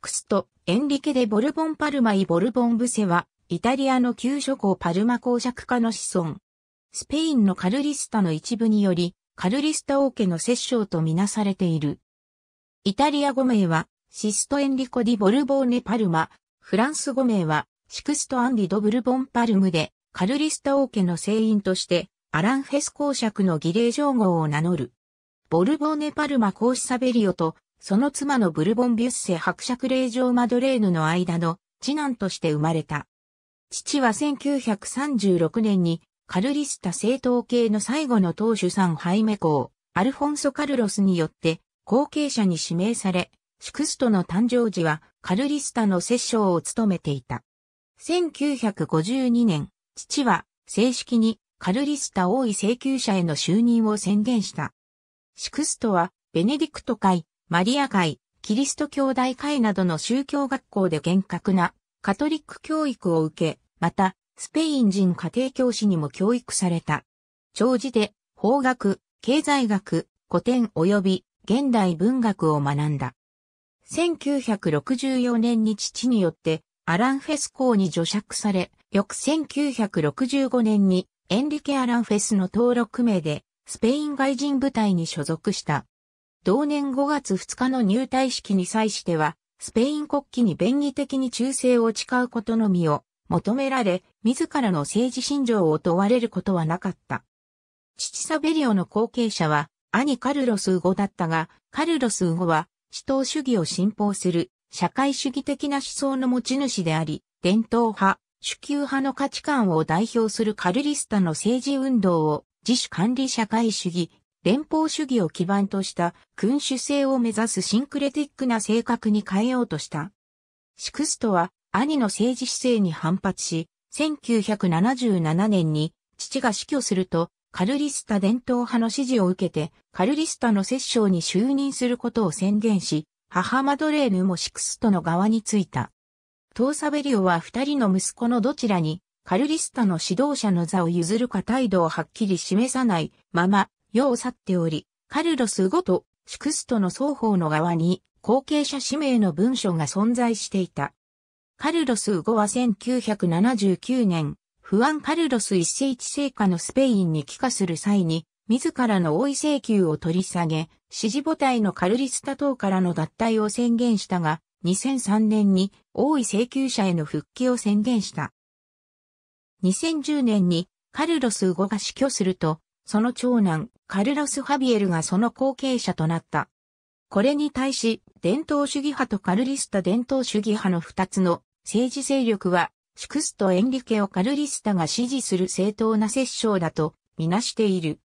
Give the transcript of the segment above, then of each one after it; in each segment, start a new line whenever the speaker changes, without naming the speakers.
クスト、エンリケ・デ・ボルボン・パルマイ・ボルボン・ブセは、イタリアの旧諸侯パルマ公爵家の子孫。スペインのカルリスタの一部により、カルリスタ王家の摂政とみなされている。イタリア語名は、シスト・エンリコ・ディ・ボルボーネ・パルマ。フランス語名は、シクスト・アンディ・ド・ブルボン・パルムで、カルリスタ王家の聖員として、アラン・フェス公爵の儀礼上号を名乗る。ボルボーネ・パルマ公子サベリオとその妻のブルボン・ビュッセ伯爵令嬢マドレーヌの間の次男として生まれた。父は1936年にカルリスタ正統系の最後の当主さんハイメ公、アルフォンソ・カルロスによって後継者に指名され、シュクストの誕生時はカルリスタの摂政を務めていた。1952年、父は正式にカルリスタ王位請求者への就任を宣言した。シュクストはベネディクト会マリア会、キリスト教大会などの宗教学校で厳格なカトリック教育を受け、また、スペイン人家庭教師にも教育された。長寿で、法学、経済学、古典及び現代文学を学んだ。1964年に父によってアランフェス校に除釈され、翌1965年にエンリケ・アランフェスの登録名でスペイン外人部隊に所属した。同年5月2日の入隊式に際しては、スペイン国旗に便宜的に忠誠を誓うことのみを求められ、自らの政治信条を問われることはなかった。父サベリオの後継者は、兄カルロス・ウゴだったが、カルロス・ウゴは、死闘主義を信奉する、社会主義的な思想の持ち主であり、伝統派、主級派の価値観を代表するカルリスタの政治運動を、自主管理社会主義、連邦主義を基盤とした君主制を目指すシンクレティックな性格に変えようとした。シクストは兄の政治姿勢に反発し、1977年に父が死去すると、カルリスタ伝統派の支持を受けて、カルリスタの摂政に就任することを宣言し、母マドレーヌもシクストの側についた。トーサベリオは二人の息子のどちらに、カルリスタの指導者の座を譲るか態度をはっきり示さないまま、世を去っており、カルロス・5とシクストの双方の側に後継者指名の文書が存在していた。カルロス・5は1979年、不安カルロス一世一世下のスペインに帰化する際に、自らの王位請求を取り下げ、支持母体のカルリスタ党からの脱退を宣言したが、2003年に王位請求者への復帰を宣言した。2010年にカルロス・5が死去すると、その長男、カルロス・ハビエルがその後継者となった。これに対し、伝統主義派とカルリスタ伝統主義派の二つの政治勢力は、シクスト・エンリケをカルリスタが支持する正当な摂政だとみなしている。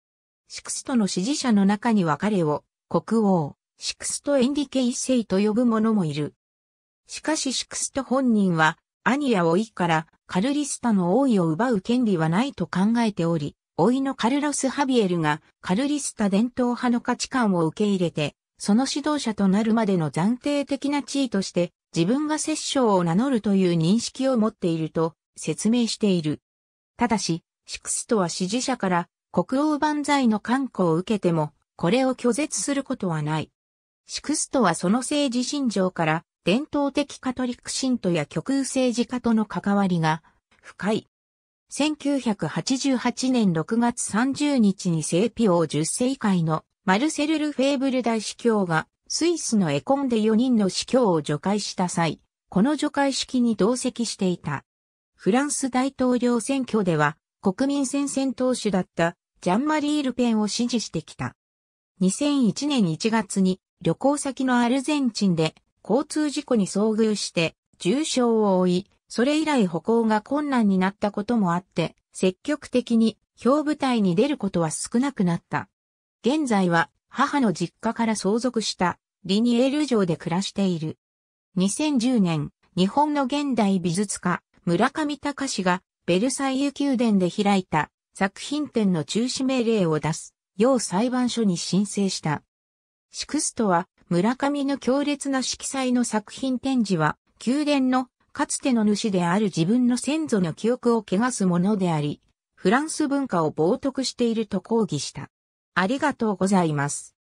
シクストの支持者の中には彼を国王、シクスト・エンリケ一世と呼ぶ者もいる。しかしシクスト本人は、兄や老いからカルリスタの王位を奪う権利はないと考えており、老いのカルロス・ハビエルがカルリスタ伝統派の価値観を受け入れて、その指導者となるまでの暫定的な地位として、自分が摂政を名乗るという認識を持っていると説明している。ただし、シクストは支持者から国王万歳の勧告を受けても、これを拒絶することはない。シクストはその政治信条から、伝統的カトリック信徒や極右政治家との関わりが深い。1988年6月30日に聖ピオー10世会のマルセル・ルフェーブル大司教がスイスのエコンで4人の司教を除外した際、この除会式に同席していた。フランス大統領選挙では国民戦線党首だったジャンマリー・ルペンを支持してきた。2001年1月に旅行先のアルゼンチンで交通事故に遭遇して重傷を負いそれ以来歩行が困難になったこともあって、積極的に表舞台に出ることは少なくなった。現在は母の実家から相続したリニエール城で暮らしている。2010年、日本の現代美術家、村上隆がベルサイユ宮殿で開いた作品展の中止命令を出す、要裁判所に申請した。シクストは村上の強烈な色彩の作品展示は宮殿のかつての主である自分の先祖の記憶を汚すものであり、フランス文化を冒涜していると抗議した。ありがとうございます。